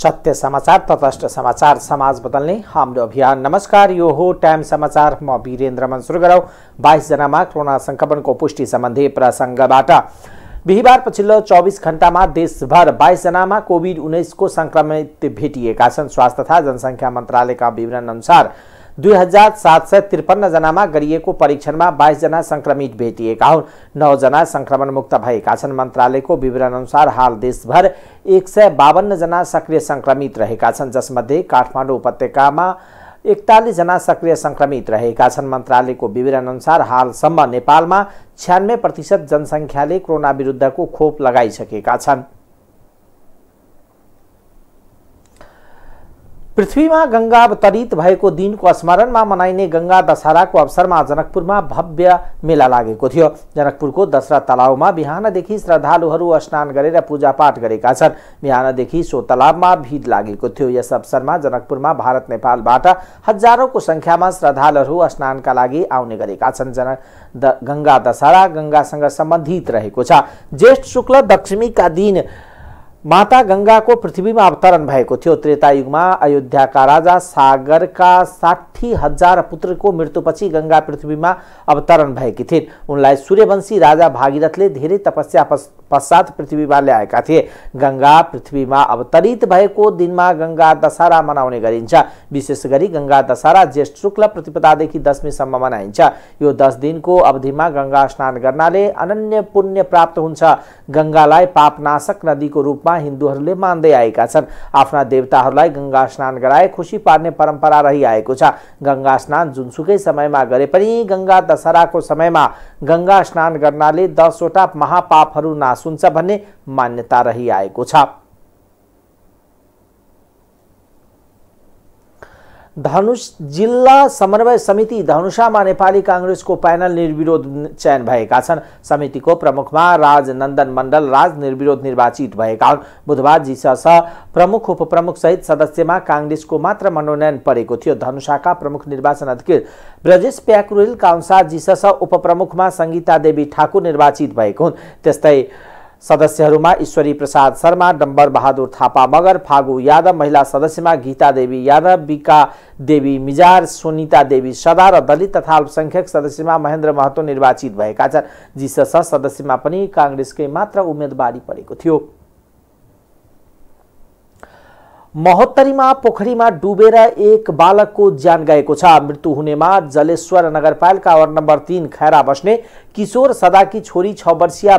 सत्य समाचार तटस्थ समाचार समाज बदल्ने हाम्रो अभियान नमस्कार यो हो टाइम समाचार म वीरेन्द्रमन सुरु गरौँ बाइसजनामा कोरोना सङ्क्रमणको पुष्टि सम्बन्धी प्रसङ्गबाट बिहिबार पछिल्लो चौबिस घण्टामा देशभर बाइसजनामा कोभिड उन्नाइसको सङ्क्रमित भेटिएका छन् स्वास्थ्य तथा जनसङ्ख्या मन्त्रालयका विवरण अनुसार दुई हजार सात सय त्रिपन्न जनामा गरिएको परीक्षणमा बाइसजना सङ्क्रमित भेटिएका हुन् नौजना संक्रमण मुक्त भएका छन् मन्त्रालयको अनुसार हाल देशभर एक सय जना सक्रिय रहकर रहेका छन् जसमध्ये काठमाडौँ उपत्यकामा जना सक्रिय संक्रमित रहेका छन् मन्त्रालयको विवरणअनुसार हालसम्म नेपालमा छ्यानब्बे प्रतिशत जनसङ्ख्याले कोरोना विरुद्धको खोप लगाइसकेका छन् पृथ्वीमा गङ्गा अवतरित भएको दिनको स्मरणमा मनाइने गङ्गा दशहराको अवसरमा जनकपुरमा भव्य मेला लागेको थियो जनकपुरको दशरा तलाउमा बिहानदेखि श्रद्धालुहरू स्नान गरेर पूजापाठ गरेका छन् बिहानदेखि सो तलावमा भिड लागेको थियो यस अवसरमा जनकपुरमा भारत नेपालबाट हजारौँको सङ्ख्यामा श्रद्धालुहरू स्नानका लागि आउने गरेका छन् जन द गङ्गा दशहरा गङ्गासँग सम्बन्धित रहेको छ ज्येष्ठ शुक्ल दशमीका दिन माता गङ्गाको पृथ्वीमा अवतरण भएको थियो त्रेता युगमा अयोध्याका राजा सागरका साठी हजार पुत्रको मृत्युपछि गङ्गा पृथ्वीमा अवतरण भएकी थिइन् उनलाई सूर्यवंशी राजा भागीरथले धेरै तपस्या पश्चात पृथ्वीमा ल्याएका थिए गङ्गा पृथ्वीमा अवतरित भएको दिनमा गङ्गा दशहरा मनाउने गरिन्छ विशेष गरी गङ्गा दशहरा ज्येष्ठ शुक्ल प्रतिपदादेखि दशमीसम्म मनाइन्छ यो दस दिनको अवधिमा गङ्गा स्नान गर्नाले अनन्य पुण्य प्राप्त हुन्छ गङ्गालाई पापनाशक नदीको रूपमा रूपमा हिन्दूहरूले मान्दै आएका छन् आफ्ना देवताहरूलाई गङ्गा स्नान गराए खुसी पार्ने परम्परा रहिआएको छ गङ्गा स्नान जुनसुकै समयमा गरे पनि गङ्गा दशहराको समयमा गङ्गा स्नान गर्नाले दसवटा महापापहरू नाश हुन्छ भन्ने मान्यता रहिआएको छ धनुष जिल्ला समन्वय समिति धनुषामा नेपाली काङ्ग्रेसको प्यानल निर्विरोध चयन भएका छन् समितिको प्रमुखमा राजनन्दन मण्डल राज निर्विरोध निर्वाचित भएका हुन् बुधबार जिसस प्रमुख उपप्रमुख सहित सदस्यमा काङ्ग्रेसको मात्र मनोनयन परेको थियो धनुषाका प्रमुख निर्वाचन अधिकृत ब्रजेश प्याक्रुल अनुसार जिसस उपप्रमुखमा सङ्गीता देवी ठाकुर निर्वाचित भएको हुन् त्यस्तै सदस्यहरूमा ईश्वरी प्रसाद शर्मा डम्बर बहादुर थापा मगर फागु यादव महिला सदस्यमा गीता देवी यादव बिका देवी मिजार सुनिता देवी सदा र दलित तथा अल्पसंख्यक सदस्यमा महेन्द्र महतो निर्वाचित भएका छन् जिसस सदस्यमा पनि काङ्ग्रेसकै मात्र उम्मेदवारी परेको थियो महोत्तरीमा पोखरीमा डुबेर एक बालकको ज्यान गएको छ मृत्यु हुनेमा जलेश्वर नगरपालिका वार्ड नम्बर तिन खैरा बस्ने किशोर सदाकी छोरी छ वर्षीय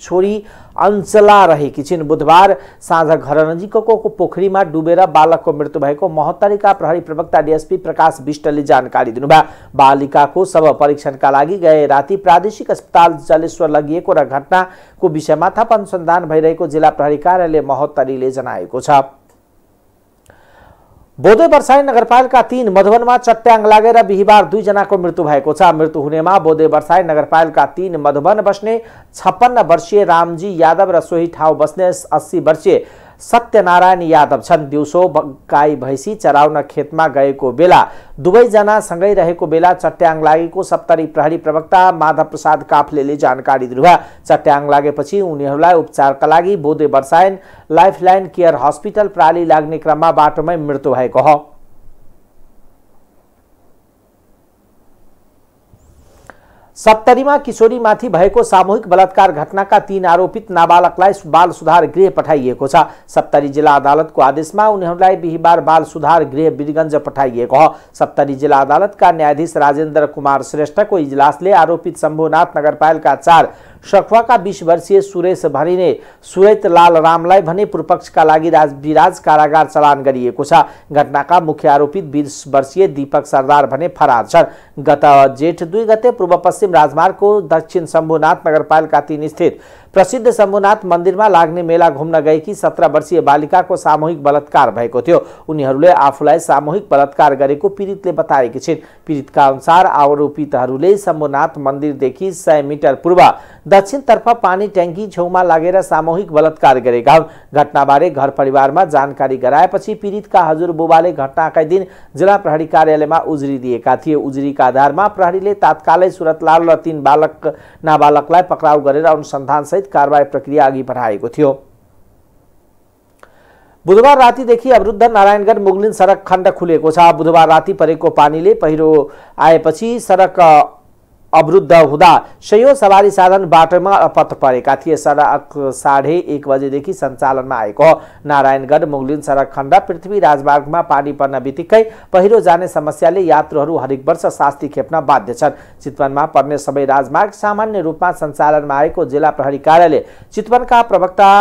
छोरी अञ्चला रहेकी छिन् बुधबार साँझ घर नजिकको पोखरीमा डुबेर बालकको मृत्यु भएको महोत्तरीका प्रहरी प्रवक्ता डिएसपी प्रकाश विष्टले जानकारी दिनुभयो बालिकाको शव परीक्षणका लागि गए राति प्रादेशिक अस्पताल जलेश्वर लगिएको र घटनाको विषयमा थप अनुसन्धान भइरहेको जिल्ला प्रहरी कार्यालय महोत्तरीले जनाएको छ बोधे બરસાઈ નગરપાલિકા तीन મધવનમાં ચટ્ટાંગ લાગેર બિહીબાર દુઈ જનાકો મૃત્યુ भएको छ मृत्यु हुनेमा बोधे बरसाई नगरपालिका तीन मधुबन बस्ने छप्पन्न वर्षीय रामजी यादव र सोही ठाउँ बस्ने अस्सी वर्षीय सत्यनारायण यादव छन् दिउँसो गाई भैँसी चराउन खेतमा गएको बेला सँगै रहेको बेला चट्याङ लागेको सप्तरी प्रहरी प्रवक्ता माधव प्रसाद काफ्ले जानकारी दिनुभयो चट्याङ लागेपछि उनीहरूलाई उपचारका लागि बोधे बर्सायन लाइफलाइन केयर हस्पिटल प्राली लाग्ने क्रममा बाटोमै मृत्यु भएको हो में किशोरी मथि सामूहिक बलात्कार घटना का तीन आरोपित नाबालक बाल सुधार गृह पठाइक सप्तरी जिला अदालत को आदेश में उन्नी बिहार बाल सुधार गृह बीरगंज पठाइक हो सप्तरी अदालत का न्यायाधीश राजेन्द्र कुमार श्रेष्ठ इजलास इजलासले आरोपित शंभुनाथ नगरपालिक चार सखुवाका बिस वर्षीय सुरेश भरिने सुरेत लाल रामलाई भने पूर्वपक्षका लागि विराज कारागार चलान गरिएको छ घटनाका मुख्य आरोपी बिस वर्षीय दीपक सरदार भने फरार छन् गत जेठ दुई गते पूर्व पश्चिम राजमार्गको दक्षिण शम्भुनाथ नगरपालिका तीन स्थित प्रसिद्ध शम्भुनाथ मन्दिरमा लाग्ने मेला घुम्न गएकी सत्र वर्षीय बालिकाको सामूहिक बलात्कार भएको थियो उनीहरूले आफूलाई सामूहिक बलात्कार गरेको पीडितले बताएकी छिन् पीडितका अनुसार आरोपितहरूले शम्भुनाथ मन्दिरदेखि सय मिटर पूर्व दक्षिणतर्फ पानी ट्याङ्की छेउमा लागेर सामूहिक बलात्कार गरेका हुन् घटनाबारे घर परिवारमा जानकारी गराएपछि पीडितका हजुरबुबाले घटनाकै दिन जिल्ला प्रहरी कार्यालयमा उजुरी दिएका थिए उजुरीका आधारमा प्रहरीले तात्कालै सुरतलाल र तीन बालक नाबालकलाई पक्राउ गरेर अनुसन्धानसहित समेत कारवाही प्रक्रिया अघि बढाएको थियो बुधबार रातिदेखि अवरुद्ध नारायणगढ मुगलिन सडक खण्ड खुलेको छ बुधबार राति परेको पानीले पहिरो आएपछि सडक अवरुद्ध हुँदा सयौँ सवारी साधन बाटोमा अपत्र परेका थिए सडक साढे एक बजेदेखि सञ्चालनमा आएको नारायणगढ मुगलिन सडक खण्ड पृथ्वी राजमार्गमा पानी पर्न बित्तिकै पहिरो जाने समस्याले यात्रुहरू हरेक वर्ष शास्ति खेप्न बाध्य छन् चितवनमा पर्ने सबै राजमार्ग सामान्य रूपमा सञ्चालनमा आएको जिल्ला प्रहरी कार्यालय चितवनका प्रवक्ता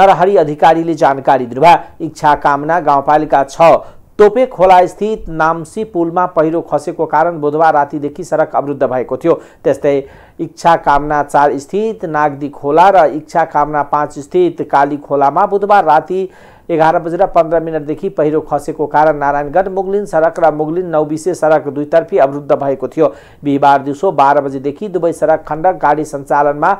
नरहरी अधिकारीले जानकारी दिनुभयो इच्छा कामना गाउँपालिका छ तोपे खोलास्थित नाम्सी पुलमा पहिरो खसेको कारण बुधबार रातिदेखि सडक अवरुद्ध भएको थियो त्यस्तै इच्छा कामना चार स्थित नागदी खोला र इच्छा कामना पाँच स्थित काली खोलामा बुधबार राति एघार बजेर पन्ध्र मिनटदेखि पहिरो खसेको कारण नारायणगढ मुगलिन सडक र मुगलिन नौबिसे सडक दुईतर्फी अवरुद्ध भएको थियो बिहिबार दिउँसो बाह्र बजेदेखि दुवै सडक खण्ड गाडी सञ्चालनमा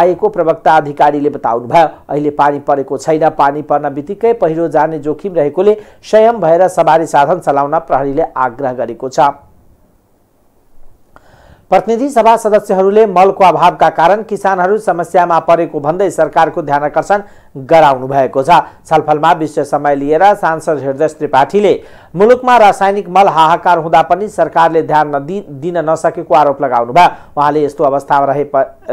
आएको प्रवक्ता अधिकारीले बताउनुभयो अहिले पानी परेको छैन पानी पर्न बित्तिकै पहिरो जाने जोखिम रहेकोले स्वयं भएर सवारी साधन चलाउन प्रहरीले आग्रह गरेको छ प्रतिनिधि सभा सदस्यहरूले मलको अभावका कारण किसानहरू समस्यामा परेको भन्दै सरकारको ध्यान आकर्षण गराउनु भएको छ छलफलमा विश्व समय लिएर सांसद हृदय त्रिपाठीले मुलुकमा रासायनिक मल हाहाकार हुँदा पनि सरकारले ध्यान नदि दिन नसकेको आरोप लगाउनु भयो उहाँले यस्तो अवस्थामा रहे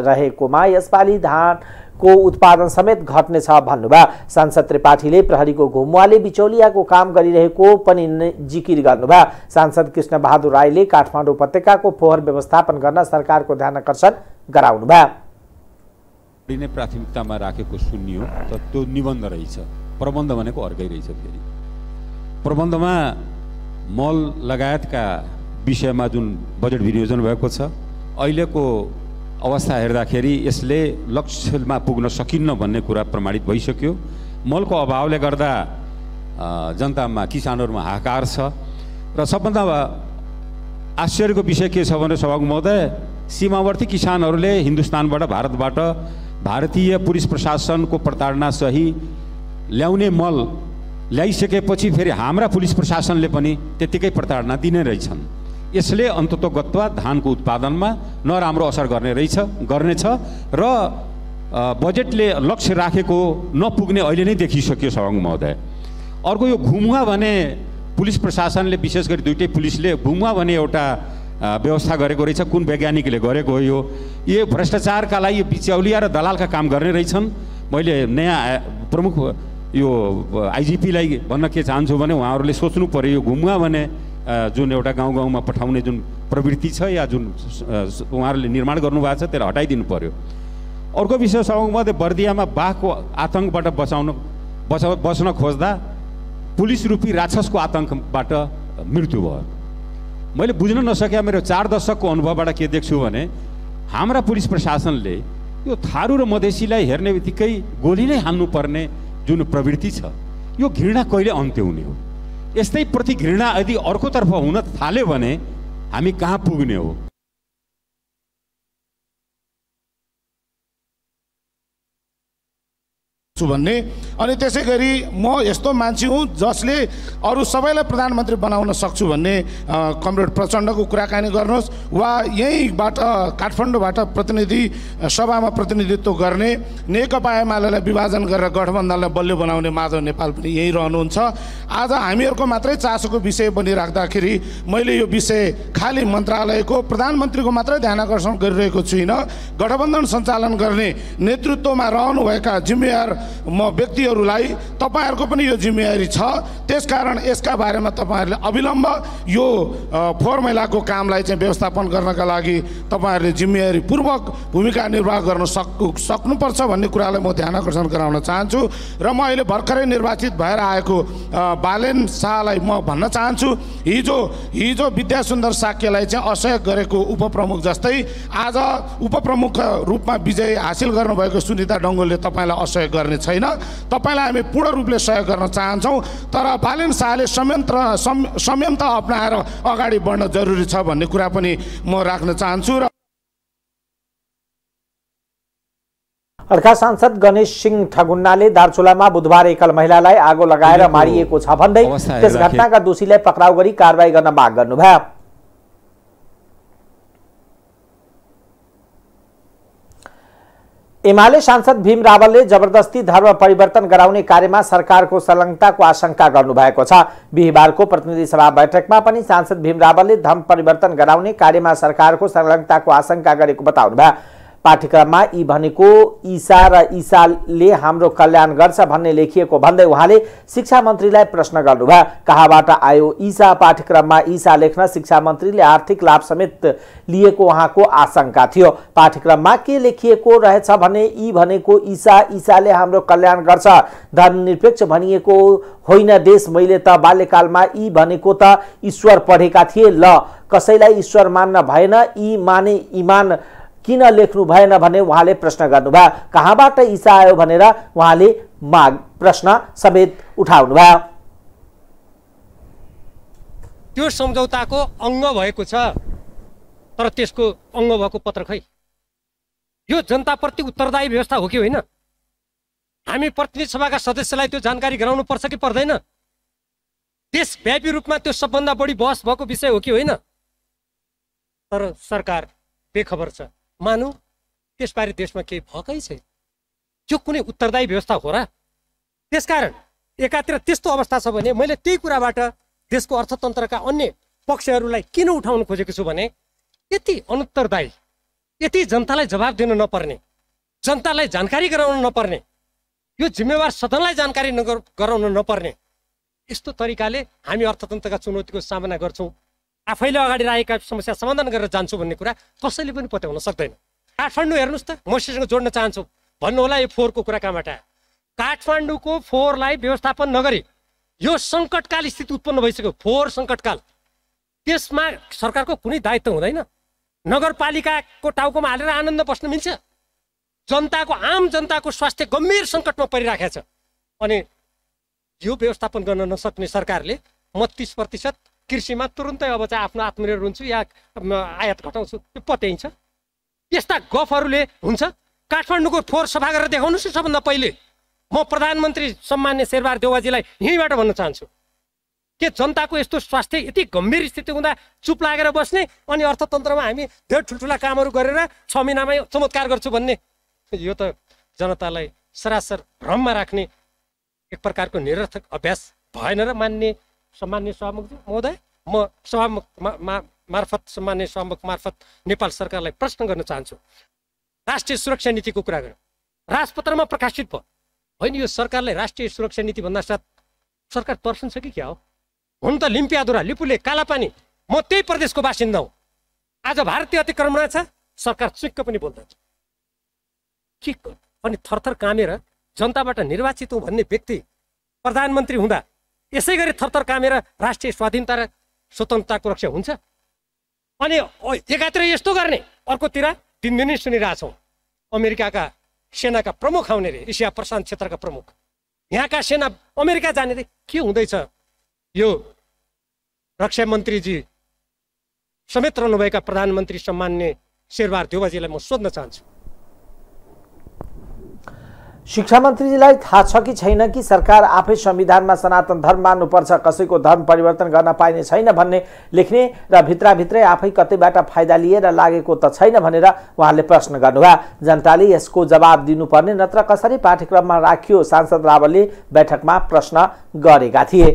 रहेकोमा यसपालि धान को उत्पादन समेत घट्नेछ भन्नुभयो सांसद त्रिपाठीले प्रहरीको घुमुवाले बिचौलियाको काम गरिरहेको पनि जिकिर गर्नुभयो सांसद कृष्ण बहादुर राईले काठमाडौँ उपत्यकाको फोहोर व्यवस्थापन गर्न सरकारको ध्यान आकर्षण गराउनु भयो नै प्राथमिकतामा राखेको शून्य त त्यो निबन्ध रहेछ प्रबन्ध भनेको अर्कै रहेछ फेरि प्रबन्धमा मल लगायतका विषयमा जुन बजेट विनियोजन भएको छ अहिलेको अवस्था हेर्दाखेरि यसले लक्ष्यमा पुग्न सकिन्न भन्ने कुरा प्रमाणित भइसक्यो मलको अभावले गर्दा जनतामा किसानहरूमा हाकार छ र सबभन्दा आश्चर्यको विषय के छ भने सभाको महोदय सीमावर्ती किसानहरूले हिन्दुस्तानबाट भारतबाट भारतीय पुलिस प्रशासनको प्रताडना सही ल्याउने मल ल्याइसकेपछि फेरि हाम्रा पुलिस प्रशासनले पनि त्यत्तिकै प्रताडना दिने रहेछन् यसले अन्ततोगत्वा धानको उत्पादनमा नराम्रो असर गर्ने रहेछ गर्नेछ र बजेटले लक्ष्य राखेको नपुग्ने अहिले नै देखिसक्यो सभाङ महोदय अर्को यो घुमुवा भने पुलिस प्रशासनले विशेष गरी दुइटै पुलिसले घुमुवा भने एउटा व्यवस्था गरेको रहेछ कुन वैज्ञानिकले गरेको हो यो यो भ्रष्टाचारका लागि बिचौलिया र दलालका काम गर्ने रहेछन् मैले नयाँ प्रमुख यो आइजिपीलाई भन्न के चाहन्छु भने उहाँहरूले सोच्नु पऱ्यो यो घुमुवा भने जुन एउटा गाउँ गाउँमा पठाउने जुन प्रवृत्ति छ या जुन उहाँहरूले निर्माण गर्नुभएको छ त्यसलाई हटाइदिनु पर्यो अर्को विषय मध्ये बर्दियामा बाघको आतङ्कबाट बचाउन बचा बस्न खोज्दा पुलिस रूपी राक्षसको आतङ्कबाट मृत्यु भयो मैले बुझ्न नसके मेरो चार दशकको अनुभवबाट के देख्छु भने हाम्रा पुलिस प्रशासनले यो थारू र मधेसीलाई हेर्ने बित्तिकै गोली नै हाल्नुपर्ने जुन प्रवृत्ति छ यो घृणा कहिले अन्त्य हुने हो यस्तै प्रति घृणा यदि अर्कोतर्फ हुन थाल्यो भने हामी कहाँ पुग्ने हो छु भन्ने अनि त्यसै गरी म यस्तो मान्छे हुँ जसले अरू सबैलाई प्रधानमन्त्री बनाउन सक्छु भन्ने कमरेड प्रचण्डको कुराकानी गर्नुहोस् वा यहीँबाट काठमाडौँबाट प्रतिनिधि सभामा प्रतिनिधित्व गर्ने नेकपा एमाले विभाजन गरेर गठबन्धनलाई बलियो बनाउने माधव नेपाल पनि यहीँ रहनुहुन्छ आज हामीहरूको मात्रै चासोको विषय बनिराख्दाखेरि मैले यो विषय खालि मन्त्रालयको प्रधानमन्त्रीको मात्रै ध्यान आकर्षण गरिरहेको छुइनँ गठबन्धन सञ्चालन गर्ने नेतृत्वमा रहनुभएका जिम्मेवार म व्यक्तिहरूलाई तपाईँहरूको पनि यो जिम्मेवारी छ त्यसकारण यसका बारेमा तपाईँहरूले अविलम्ब यो फोहोर मैलाको कामलाई चाहिँ व्यवस्थापन गर्नका लागि तपाईँहरूले जिम्मेवारीपूर्वक भूमिका निर्वाह गर्न सक्नु सक्नुपर्छ भन्ने कुरालाई म ध्यान आकर्षण गराउन चाहन्छु र म अहिले भर्खरै निर्वाचित भएर आएको बालेन शाहलाई म भन्न चाहन्छु हिजो हिजो विद्यासुन्दर साक्यलाई चाहिँ असहयोग गरेको उपप्रमुख जस्तै आज उपप्रमुख रूपमा विजय हासिल गर्नुभएको सुनिता डङ्गोलले तपाईँलाई असहयोग गर्ने पर्ने छैन तपाईँलाई हामी पूर्ण रूपले सहयोग गर्न चाहन्छौँ तर बालन शाहले संयन्त्र संयन्त्र अप्नाएर अगाडि बढ्न जरुरी छ भन्ने कुरा पनि म राख्न चाहन्छु र अर्का सांसद गणेश सिंह ठगुन्नाले दार्चुलामा बुधबार एकल महिलालाई आगो लगाएर मारिएको छ भन्दै त्यस घटनाका दोषीलाई पक्राउ गरी कारवाही गर्न माग गर्नुभयो एमाले सांसद भीम रावलले जबरदस्ती धर्म परिवर्तन गराउने कार्यमा सरकारको संलग्नताको आशंका गर्नुभएको छ बिहिबारको प्रतिनिधि सभा बैठकमा पनि सांसद भीम रावलले धर्म परिवर्तन गराउने कार्यमा सरकारको संलग्नताको आशंका गरेको बताउनुभयो पाठ्यक्रममा यी भनेको ईसा र ईसाले हाम्रो कल्याण गर्छ भन्ने लेखिएको भन्दै उहाँले शिक्षा मन्त्रीलाई प्रश्न गर्नुभयो कहाँबाट आयो ईसा पाठ्यक्रममा ईसा लेख्न शिक्षा मन्त्रीले आर्थिक लाभ समेत लिएको उहाँको आशंका थियो पाठ्यक्रममा के लेखिएको रहेछ भने यी भनेको ईसा ईसाले हाम्रो कल्याण गर्छ धर्मनिरपेक्ष भनिएको होइन देश मैले त बाल्यकालमा यी भनेको त ईश्वर पढेका थिए ल कसैलाई ईश्वर मान्न भएन यी माने इमान किन लेख्नु भएन भने उहाँले प्रश्न गर्नुभयो कहाँबाट इसा आयो भनेर उहाँले माग प्रश्न समेत उठाउनु भयो त्यो सम्झौताको अङ्ग भएको छ तर त्यसको अङ्ग भएको पत्र खै यो जनताप्रति उत्तरदायी व्यवस्था हो कि होइन हामी प्रतिनिधि सभाका सदस्यलाई त्यो जानकारी गराउनु पर्छ कि पर्दैन देशव्यापी रूपमा त्यो सबभन्दा बढी बहस भएको विषय हो कि होइन तर सरकार बेखबर छ मानु त्यसबारे देशमा केही भएकै छैन त्यो कुनै उत्तरदायी व्यवस्था हो र त्यसकारण एकातिर त्यस्तो अवस्था छ भने मैले त्यही कुराबाट देशको अर्थतन्त्रका अन्य पक्षहरूलाई किन उठाउन खोजेको छु भने यति अनुत्तरदायी यति जनतालाई जवाब दिन नपर्ने जनतालाई जानकारी गराउन नपर्ने यो जिम्मेवार सदनलाई जानकारी नगर गराउन नपर्ने यस्तो तरिकाले हामी अर्थतन्त्रका चुनौतीको सामना गर्छौँ आफैले अगाडि राखेका समस्या समाधान गरेर जान्छु भन्ने कुरा कसैले पनि पत्याउन सक्दैन काठमाडौँ हेर्नुहोस् त म सिसँग जोड्न चाहन्छु भन्नु होला यो फोहोरको कुरा कहाँबाट आयो काठमाडौँको फोहोरलाई व्यवस्थापन नगरी यो सङ्कटकाल स्थिति उत्पन्न भइसक्यो फोहोर सङ्कटकाल त्यसमा सरकारको कुनै दायित्व हुँदैन नगरपालिकाको टाउकोमा हालेर आनन्द बस्न मिल्छ जनताको आम जनताको स्वास्थ्य गम्भीर सङ्कटमा परिराखेको छ अनि यो व्यवस्थापन गर्न नसक्ने सरकारले तिस प्रतिशत कृषिमा तुरुन्तै अब चाहिँ आफ्नो आत्मनिर्भर हुन्छु या आयात घटाउँछु त्यो पत्याइन्छ यस्ता गफहरूले हुन्छ काठमाडौँको फोहोर सफा गरेर देखाउनुहोस् न सबभन्दा पहिले म प्रधानमन्त्री सम्मान्य शेरबार देवाजीलाई यहीँबाट भन्न चाहन्छु के जनताको यस्तो स्वास्थ्य यति गम्भीर स्थिति हुँदा चुप लागेर बस्ने अनि अर्थतन्त्रमा हामी धेरै ठुल्ठुला कामहरू गरेर छ महिनामै चमत्कार गर्छु भन्ने यो त जनतालाई सरासर भ्रममा राख्ने एक प्रकारको निरर्थक अभ्यास भएन र मान्ने सम्मान्य सभामुखजी महोदय म सभामुख मार्फत सम्मान्य सभामुख मार्फत नेपाल सरकारलाई प्रश्न गर्न चाहन्छु राष्ट्रिय सुरक्षा नीतिको कुरा गर्यो राजपत्रमा प्रकाशित भयो होइन यो सरकारले राष्ट्रिय सुरक्षा नीति भन्दा साथ सरकार पर्सन छ कि क्या हो हुन त लिम्पियाधुरा लिपुले कालापानी म त्यही प्रदेशको बासिन्दा हुँ आज भारतीय अतिक्रमण छ सरकार चुक्क पनि बोल्दछ के अनि थरथर कामेर जनताबाट निर्वाचित हुँ भन्ने व्यक्ति प्रधानमन्त्री हुँदा यसै गरी थरथर कामेर राष्ट्रिय स्वाधीनता र स्वतन्त्रताको रक्षा हुन्छ अनि एकातिर यस्तो गर्ने अर्कोतिर दिनदिनै सुनिरहेछौँ अमेरिकाका सेनाका प्रमुख आउने रे एसिया प्रशान्त क्षेत्रका प्रमुख यहाँका सेना अमेरिका जाने रे के हुँदैछ यो रक्षा मन्त्रीजी समेत रहनुभएका प्रधानमन्त्री सम्मान्य शेरबहादुर देवाजीलाई म सोध्न चाहन्छु शिक्षा मन्त्रीजीलाई थाहा छ कि छैन कि सरकार आफै संविधानमा सनातन धर्म मान्नुपर्छ कसैको धर्म परिवर्तन गर्न पाइने छैन भन्ने लेख्ने र भित्रभित्रै आफै कतैबाट फाइदा लिएर लागेको त छैन भनेर उहाँले प्रश्न गर्नुभयो जनताले यसको जवाब दिनुपर्ने नत्र कसरी पाठ्यक्रममा राखियो सांसद रावलले बैठकमा प्रश्न गरेका थिए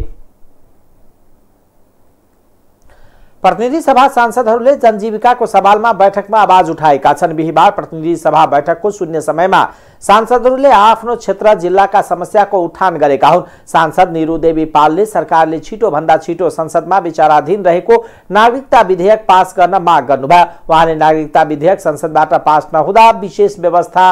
प्रतिनिधि सभा सांसदहरूले जनजीविकाको सवालमा बैठकमा आवाज उठाएका छन् बिहिबार प्रतिनिधि सभा बैठकको शून्य समयमा सांसदहरूले आफ्नो क्षेत्र जिल्लाका समस्याको उठान गरेका हुन् सांसद निरु देवी पालले सरकारले छिटो भन्दा छिटो संसदमा विचाराधीन रहेको नागरिकता विधेयक पास गर्न माग गर्नुभयो उहाँले नागरिकता विधेयक संसदबाट पास नहुँदा विशेष व्यवस्था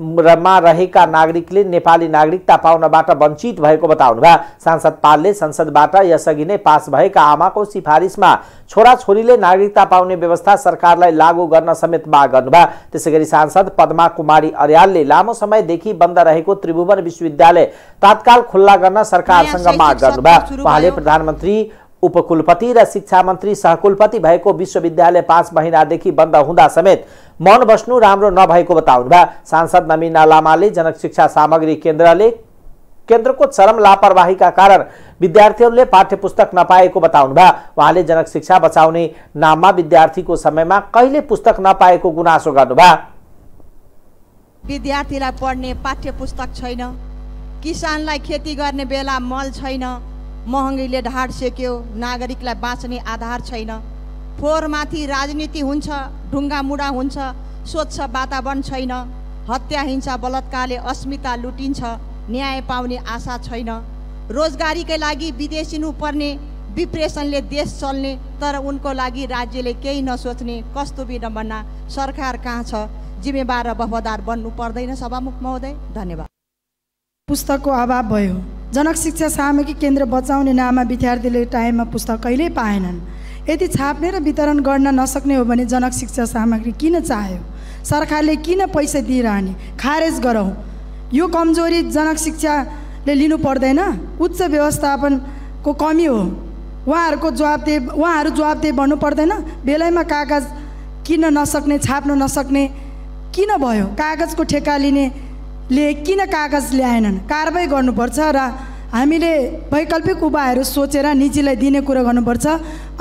मा रहेका नागरिकले नेपाली नागरिकता पाउनबाट वञ्चित भएको बताउनुभयो सांसद पालले संसदबाट यसअघि नै पास भएका आमाको सिफारिसमा छोराछोरीले नागरिकता पाउने व्यवस्था सरकारलाई लागू गर्न समेत माग गर्नुभयो त्यसै गरी सांसद पद्मा कुमारी अर्यालले लामो समयदेखि बन्द रहेको त्रिभुवन विश्वविद्यालय तत्काल खुल्ला गर्न सरकारसँग माग गर्नुभयो उहाँले प्रधानमन्त्री उपकुलपति र शिक्षा मन्त्री सहकुलपति भएको विश्वविद्यालय पाँच महिनादेखि बन्द हुँदा समेत मौन बस्नु राम्रो नभएको भयो सांसद नमिना लामाले जनक शिक्षा सामग्री केन्द्रले केन्द्रको चरम लापरवाहीका कारण विद्यार्थीहरूले पाठ्य पुस्तक नपाएको भयो उहाँले जनक शिक्षा बचाउने नाममा विद्यार्थीको समयमा कहिले पुस्तक नपाएको गुनासो गर्नुभयो विद्यार्थीलाई पढ्ने पाठ्य पुस्तक छैन किसानलाई खेती गर्ने बेला मल छैन महँगीले ढाड सेक्यो नागरिकलाई बाँच्ने आधार छैन फोहोरमाथि राजनीति हुन्छ ढुङ्गा मुढा हुन्छ स्वच्छ वातावरण छैन हत्या हिंसा बलात्कारले अस्मिता लुटिन्छ न्याय पाउने आशा छैन रोजगारीकै लागि विदेशिनु पर्ने डिप्रेसनले देश चल्ने तर उनको लागि राज्यले केही नसोच्ने कस्तो विडम्बना सरकार कहाँ छ जिम्मेवार र बफदार बन्नु पर्दैन सभामुख महोदय धन्यवाद पुस्तकको अभाव भयो जनक शिक्षा सामग्री केन्द्र बचाउने नाममा विद्यार्थीले टाइममा पुस्तक कहिल्यै पाएनन् यदि छाप्ने र वितरण गर्न नसक्ने हो भने जनक शिक्षा सामग्री किन चाह्यो सरकारले किन पैसा दिइरहने खारेज गरौँ यो कमजोरी जनक शिक्षाले लिनु पर्दैन उच्च व्यवस्थापनको कमी हो उहाँहरूको जवाबदे उहाँहरू जवाबदे भन्नु पर्दैन बेलैमा कागज किन्न नसक्ने छाप्न नसक्ने किन भयो कागजको ठेका लिने ले किन कागज ल्याएनन् कारवाही गर्नुपर्छ र हामीले वैकल्पिक उपायहरू सोचेर निजीलाई दिने कुरा गर्नुपर्छ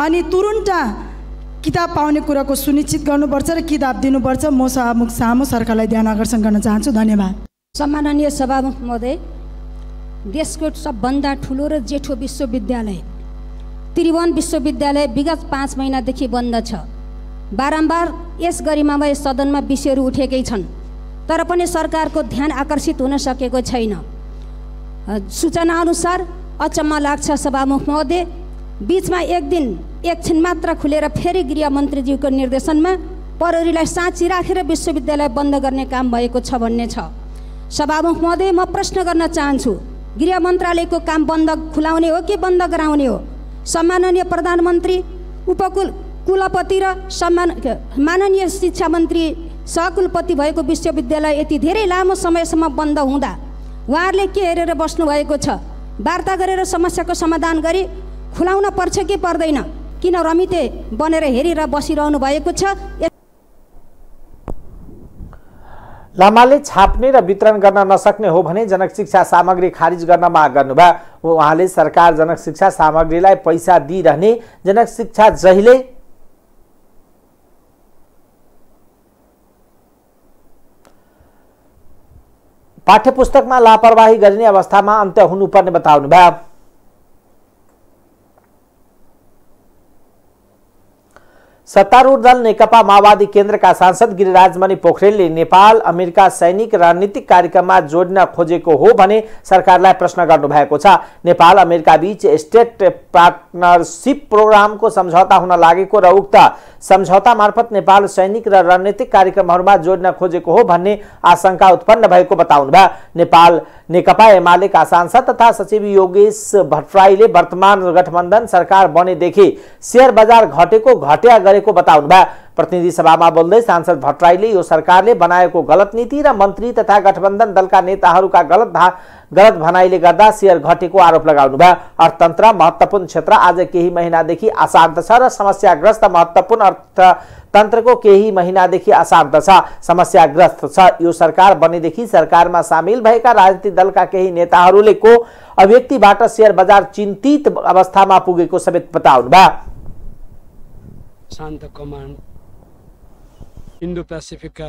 अनि तुरुन्त किताब पाउने कुराको सुनिश्चित गर्नुपर्छ र किताब दिनुपर्छ म सभामुख सामु सरकारलाई ध्यान आकर्षण गर्न चाहन्छु धन्यवाद सम्माननीय सभामुख महोदय देशको सबभन्दा ठुलो र जेठो विश्वविद्यालय त्रिभुवन विश्वविद्यालय विगत पाँच महिनादेखि बन्द छ बारम्बार यस गरिमामय सदनमा विषयहरू उठेकै छन् तर पनि सरकारको ध्यान आकर्षित हुन सकेको छैन सूचनाअनुसार अचम्म लाग्छ सभामुख महोदय बिचमा एक दिन एकछिन मात्र खुलेर फेरि गृह गृहमन्त्रीज्यूको निर्देशनमा परहरीलाई साँची राखेर विश्वविद्यालय बन्द गर्ने काम भएको छ भन्ने छ सभामुख महोदय म प्रश्न गर्न चाहन्छु गृह मन्त्रालयको काम बन्द खुलाउने हो कि बन्द गराउने हो सम्माननीय प्रधानमन्त्री उपकुल कुलपति र सम्मान माननीय शिक्षा मन्त्री सहकुलपति भएको विश्वविद्यालय यति धेरै लामो समयसम्म बन्द हुँदा उहाँहरूले के हेरेर बस्नुभएको छ वार्ता गरेर समस्याको समाधान गरी खुलाउन पर्छ कि पर्दैन किन रमिते बनेर हेरेर बसिरहनु भएको छ लामाले छाप्ने र वितरण गर्न नसक्ने हो भने जनक शिक्षा सामग्री खारिज गर्न माग गर्नुभयो उहाँले सरकार जनक शिक्षा सामग्रीलाई पैसा दिइरहने जनक शिक्षा जहिले पाठ्य पुस्तकमा लापरवाही गरिने अवस्थामा अन्त्य हुनुपर्ने भयो सत्तारूढ़ दल नेकपा माओवादी केन्द्रका सांसद गिरिराजमणि पोखरेलले नेपाल अमेरिका सैनिक रणनीतिक कार्यक्रममा जोड्न खोजेको हो भने सरकारलाई प्रश्न गर्नुभएको छ नेपाल अमेरिका बीच स्टेट पार्टनरसिप प्रोग्रामको सम्झौता हुन लागेको र उक्त सम्झौता मार्फत नेपाल सैनिक र रणनीतिक कार्यक्रमहरूमा जोड्न खोजेको हो भन्ने आशंका उत्पन्न भएको बताउनुभयो नेपाल नेकपा एमालेका सांसद तथा सचिव योगेश भट्टराईले वर्तमान गठबन्धन सरकार बनेदेखि सेयर बजार घटेको घटिया गरेको बताउनुभयो प्रतिनिधि सभामा बोल्दै सांसद भट्टराईले यो सरकारले बनाएको गलत नीति र मन्त्री तथा गठबन्धन दलका नेताहरूका गलत धा गलत भनाइले गर्दा सेयर घटेको आरोप भयो अर्थतन्त्र महत्वपूर्ण क्षेत्र आज केही महिनादेखि अशान्त छ र समस्याग्रस्त महत्त्वपूर्ण अर्थतन्त्रको केही महिनादेखि अशान्त छ समस्याग्रस्त छ यो सरकार बनेदेखि सरकारमा सामेल भएका राजनीतिक दलका केही नेताहरूले को अभिव्यक्तिबाट सेयर बजार चिन्तित अवस्थामा पुगेको समेत बताउनु भयो इन्डो पेसिफिकका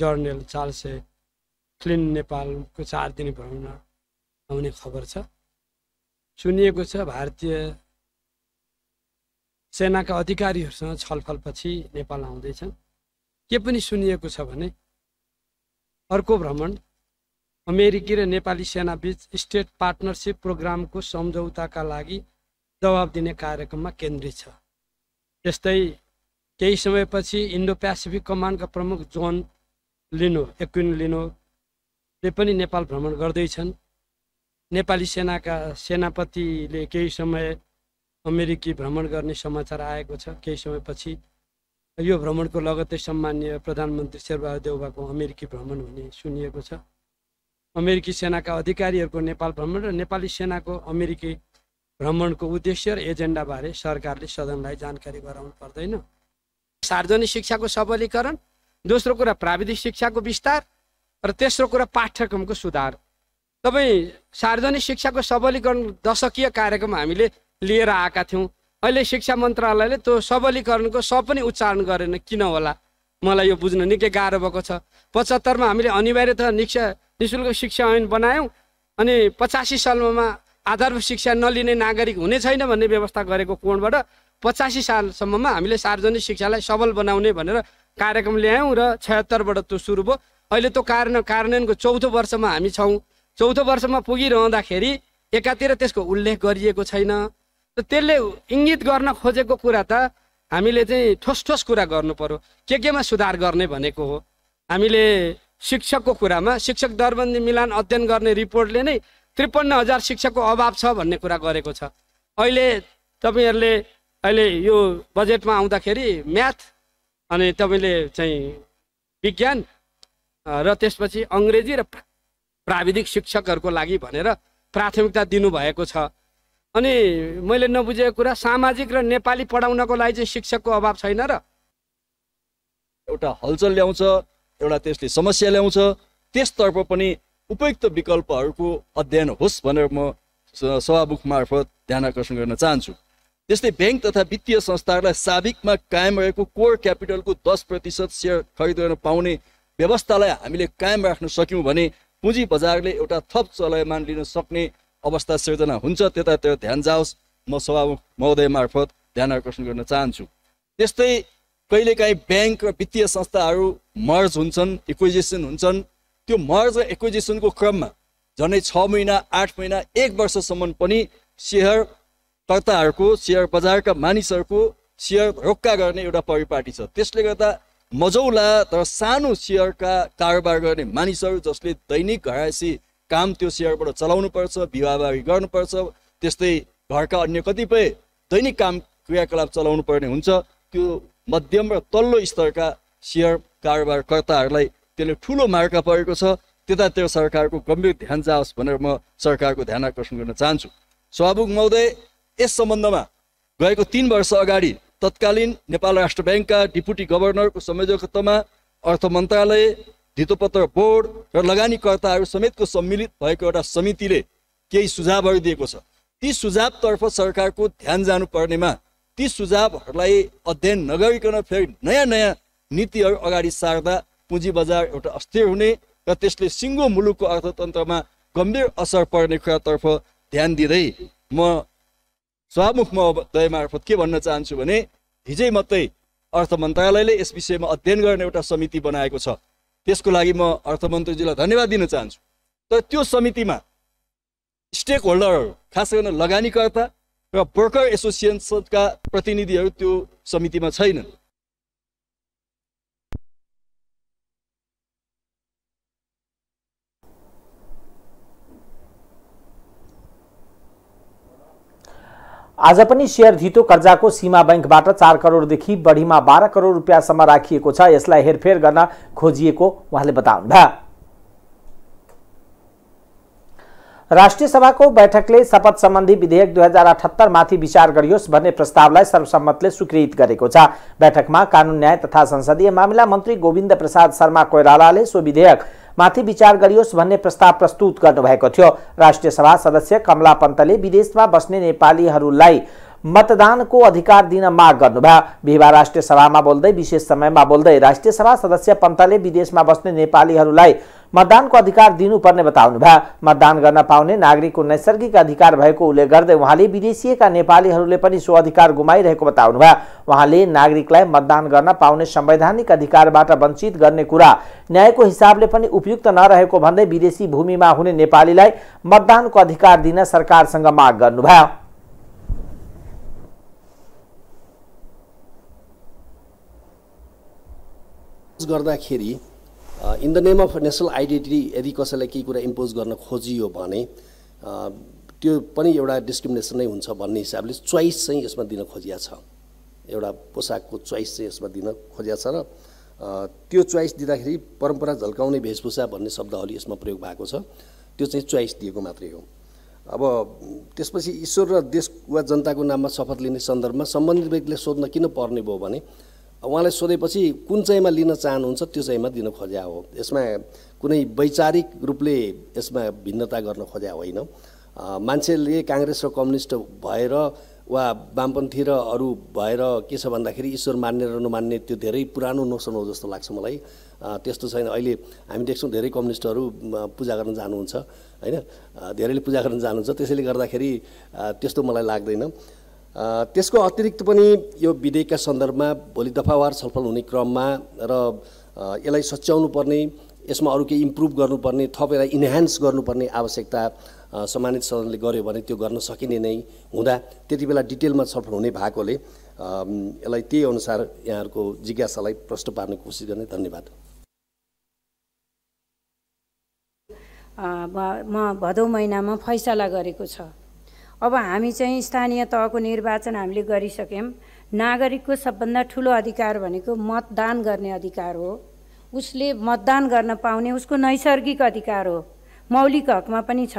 जर्नल चार्ल्से क्लिन नेपालको चार दिन भ्रमण आउने खबर छ सुनिएको छ भारतीय सेनाका अधिकारीहरूसँग छलफलपछि नेपाल आउँदैछन् के पनि सुनिएको छ भने अर्को भ्रमण अमेरिकी र नेपाली सेना सेनाबीच स्टेट पार्टनरसिप प्रोग्रामको सम्झौताका लागि जवाब दिने कार्यक्रममा केन्द्रित छ त्यस्तै केही समयपछि इन्डो पेसिफिक कमान्डका प्रमुख जोन लिनो एक्विन लिनोले पनि नेपाल भ्रमण गर्दैछन् नेपाली सेनाका सेनापतिले केही समय अमेरिकी भ्रमण गर्ने समाचार आएको छ केही समयपछि यो भ्रमणको लगत्तै सम्मान्य प्रधानमन्त्री शेरबहादुर देउबाको अमेरिकी भ्रमण हुने सुनिएको छ अमेरिकी सेनाका अधिकारीहरूको नेपाल भ्रमण र नेपाली सेनाको अमेरिकी भ्रमणको उद्देश्य र एजेन्डाबारे सरकारले सदनलाई जानकारी गराउनु पर्दैन सार्वजनिक शिक्षाको सबलीकरण दोस्रो कुरा प्राविधिक शिक्षाको विस्तार र तेस्रो कुरा पाठ्यक्रमको सुधार तपाईँ सार्वजनिक शिक्षाको सबलीकरण दशकीय कार्यक्रम हामीले लिएर आएका थियौँ अहिले शिक्षा मन्त्रालयले त्यो सबलीकरणको स पनि उच्चारण गरेन किन होला मलाई यो बुझ्न निकै गाह्रो भएको छ पचहत्तरमा हामीले त निक्षा निशुल्क शिक्षा ऐन बनायौँ अनि पचासी सालमा आधारभूत शिक्षा नलिने नागरिक हुने छैन भन्ने व्यवस्था गरेको कोणबाट पचासी सालसम्ममा हामीले सार्वजनिक शिक्षालाई सबल बनाउने भनेर कार्यक्रम ल्यायौँ र छयत्तरबाट त्यो सुरु भयो अहिले त्यो कारण कार्यान्वयनको चौथो वर्षमा हामी छौँ चौथो वर्षमा पुगिरहँदाखेरि एकातिर त्यसको उल्लेख गरिएको छैन र त्यसले इङ्गित गर्न खोजेको कुरा त हामीले चाहिँ ठोस ठोस कुरा गर्नु पऱ्यो के केमा सुधार गर्ने भनेको हो हामीले शिक्षकको कुरामा शिक्षक दरबन्दी मिलान अध्ययन गर्ने रिपोर्टले नै त्रिपन्न हजार शिक्षकको अभाव छ भन्ने कुरा गरेको छ अहिले तपाईँहरूले अहिले यो बजेटमा आउँदाखेरि म्याथ अनि तपाईँले चाहिँ विज्ञान र त्यसपछि अङ्ग्रेजी र प्राविधिक शिक्षकहरूको लागि भनेर प्राथमिकता दिनुभएको छ अनि मैले नबुझेको कुरा सामाजिक र नेपाली पढाउनको लागि चाहिँ शिक्षकको अभाव छैन र एउटा हलचल ल्याउँछ एउटा त्यसले समस्या ल्याउँछ त्यसतर्फ पनि उपयुक्त विकल्पहरूको अध्ययन होस् भनेर म सभामुख मार्फत ध्यान आकर्षण गर्न चाहन्छु त्यस्तै ब्याङ्क तथा वित्तीय संस्थाहरूलाई साबिकमा कायम रहेको कोर क्यापिटलको दस प्रतिशत सेयर खरिद गर्न पाउने व्यवस्थालाई हामीले कायम राख्न सक्यौँ भने पुँजी बजारले एउटा थप चलयमान लिन सक्ने अवस्था सिर्जना हुन्छ त्यतातिर ध्यान जाओस् म सभामुख महोदय मार्फत ध्यान आकर्षण गर्न चाहन्छु त्यस्तै कहिलेकाहीँ ब्याङ्क र वित्तीय संस्थाहरू मर्ज हुन्छन् इक्विजेसन हुन्छन् त्यो मर्ज र इक्विजेसनको क्रममा झन्डै छ महिना आठ महिना एक वर्षसम्म पनि सेयर कर्ताहरूको सेयर बजारका मानिसहरूको सेयर रोक्का गर्ने एउटा परिपाटी छ त्यसले गर्दा मजौला तर सानो सेयरका कारोबार गर्ने मानिसहरू जसले दैनिक घरायसी काम त्यो सेयरबाट चलाउनुपर्छ विवाहबारी गर्नुपर्छ त्यस्तै घरका अन्य कतिपय दैनिक काम क्रियाकलाप चलाउनु पर्ने हुन्छ त्यो मध्यम र तल्लो स्तरका सेयर कारोबारकर्ताहरूलाई त्यसले ठुलो मार्का परेको छ त्यता त्यो सरकारको गम्भीर ध्यान जाओस् भनेर म सरकारको ध्यान आकर्षण गर्न चाहन्छु स्वाबुक महोदय यस सम्बन्धमा गएको तिन वर्ष अगाडि तत्कालीन नेपाल राष्ट्र ब्याङ्कका डिपुटी गभर्नरको संयोजकत्वमा अर्थ मन्त्रालय धितोपत्र बोर्ड र लगानीकर्ताहरू समेतको सम्मिलित भएको एउटा समितिले केही सुझावहरू दिएको छ ती सुझावतर्फ सरकारको ध्यान जानुपर्नेमा ती सुझावहरूलाई अध्ययन नगरिकन फेरि नयाँ नयाँ नीतिहरू अगाडि सार्दा पुँजी बजार एउटा अस्थिर हुने र त्यसले सिङ्गो मुलुकको अर्थतन्त्रमा गम्भीर असर पर्ने कुरातर्फ ध्यान दिँदै म सभामुख दय मार्फत के भन्न चाहन्छु भने हिजै मात्रै अर्थ मन्त्रालयले यस विषयमा अध्ययन गर्ने एउटा समिति बनाएको छ त्यसको लागि म अर्थमन्त्रीजीलाई धन्यवाद दिन चाहन्छु तर त्यो समितिमा स्टेक होल्डरहरू खास गरेर लगानीकर्ता र ब्रोकर एसोसिएसनका प्रतिनिधिहरू त्यो समितिमा छैनन् आज पनि सेयर धितो कर्जाको सीमा बैङ्कबाट चार करोडदेखि बढीमा बाह्र करोड रुपियाँसम्म राखिएको छ यसलाई हेरफेर गर्न खोजिएको उहाँले बताउनुभयो राष्ट्रिय सभाको बैठकले शपथ सम्बन्धी विधेयक दुई हजार अठहत्तरमाथि विचार गरियोस् भन्ने प्रस्तावलाई सर्वसम्मतले स्वीकृत गरेको छ बैठकमा कानुन न्याय तथा संसदीय मामिला मन्त्री गोविन्द प्रसाद शर्मा कोइरालाले सो विधेयक माथि विचार गरियोस् भन्ने प्रस्ताव प्रस्तुत गर्नुभएको थियो राष्ट्रिय सभा सदस्य कमला पन्तले विदेशमा बस्ने नेपालीहरूलाई मतदानको अधिकार दिन माग गर्नुभयो बिहिबार राष्ट्रिय सभामा बोल्दै विशेष समयमा बोल्दै राष्ट्रिय सभा सदस्य पन्तले विदेशमा बस्ने नेपालीहरूलाई मतदानको अधिकार दिनुपर्ने बताउनु भयो मतदान गर्न पाउने नागरिकको नैसर्गिक अधिकार भएको उल्लेख गर्दै उहाँले विदेशिएका नेपालीहरूले पनि सो अधिकार गुमाइरहेको बताउनु भयो उहाँले नागरिकलाई मतदान गर्न पाउने संवैधानिक अधिकारबाट वञ्चित गर्ने कुरा न्यायको हिसाबले पनि उपयुक्त नरहेको भन्दै विदेशी भूमिमा हुने नेपालीलाई मतदानको अधिकार दिन सरकारसँग माग गर्नुभयो गर्दाखेरि in the name of national identity यदि कसैलाई केही कुरा इम्पोज गर्न खोजियो भने त्यो पनि एउटा डिस्क्रिमिनेसन नै हुन्छ भन्ने हिसाबले चोइस चाहिँ यसमा दिन खोजिया छ एउटा पोसाकको चोइस चाहिँ यसमा दिन खोजिया छ र त्यो चोइस दिँदाखेरि परम्परा झल्काउने भेषभूषा भन्ने शब्दहरू यसमा प्रयोग भएको छ त्यो चाहिँ चोइस दिएको मात्रै हो अब त्यसपछि ईश्वर र देश वा जनताको नाममा शपथ लिने सन्दर्भमा सम्बन्धित व्यक्तिले सोध्न किन पर्ने भयो भने उहाँलाई सोधेपछि कुन चाहिँमा लिन चाहनुहुन्छ त्यो चाहिँमा दिन खोज्या हो यसमा कुनै वैचारिक रूपले यसमा भिन्नता गर्न खोज्या होइन मान्छेले काङ्ग्रेस र कम्युनिस्ट भएर वा वामपन्थी र अरू भएर के छ भन्दाखेरि ईश्वर मान्ने र नमान्ने त्यो धेरै पुरानो नोसन हो जस्तो लाग्छ मलाई त्यस्तो छैन अहिले हामी देख्छौँ धेरै कम्युनिस्टहरू पूजा गर्न जानुहुन्छ होइन धेरैले पूजा गर्न जानुहुन्छ त्यसैले गर्दाखेरि त्यस्तो मलाई लाग्दैन त्यसको अतिरिक्त पनि यो विधेयकका सन्दर्भमा भोलि दफावार छलफल हुने क्रममा र यसलाई सच्याउनु पर्ने यसमा अरू केही इम्प्रुभ गर्नुपर्ने थप यसलाई इन्हान्स गर्नुपर्ने आवश्यकता सम्मानित सदनले गर्यो भने त्यो गर्न सकिने नै हुँदा त्यति बेला डिटेलमा छलफल हुने भएकोले यसलाई त्यही अनुसार यहाँहरूको जिज्ञासालाई प्रश्न पार्ने कोसिस गर्ने धन्यवाद म भदौ महिनामा फैसला गरेको छ अब हामी चाहिँ स्थानीय तहको निर्वाचन हामीले गरिसक्यौँ नागरिकको सबभन्दा ठुलो अधिकार भनेको मतदान गर्ने अधिकार हो उसले मतदान गर्न पाउने उसको नैसर्गिक अधिकार हो मौलिक हकमा पनि छ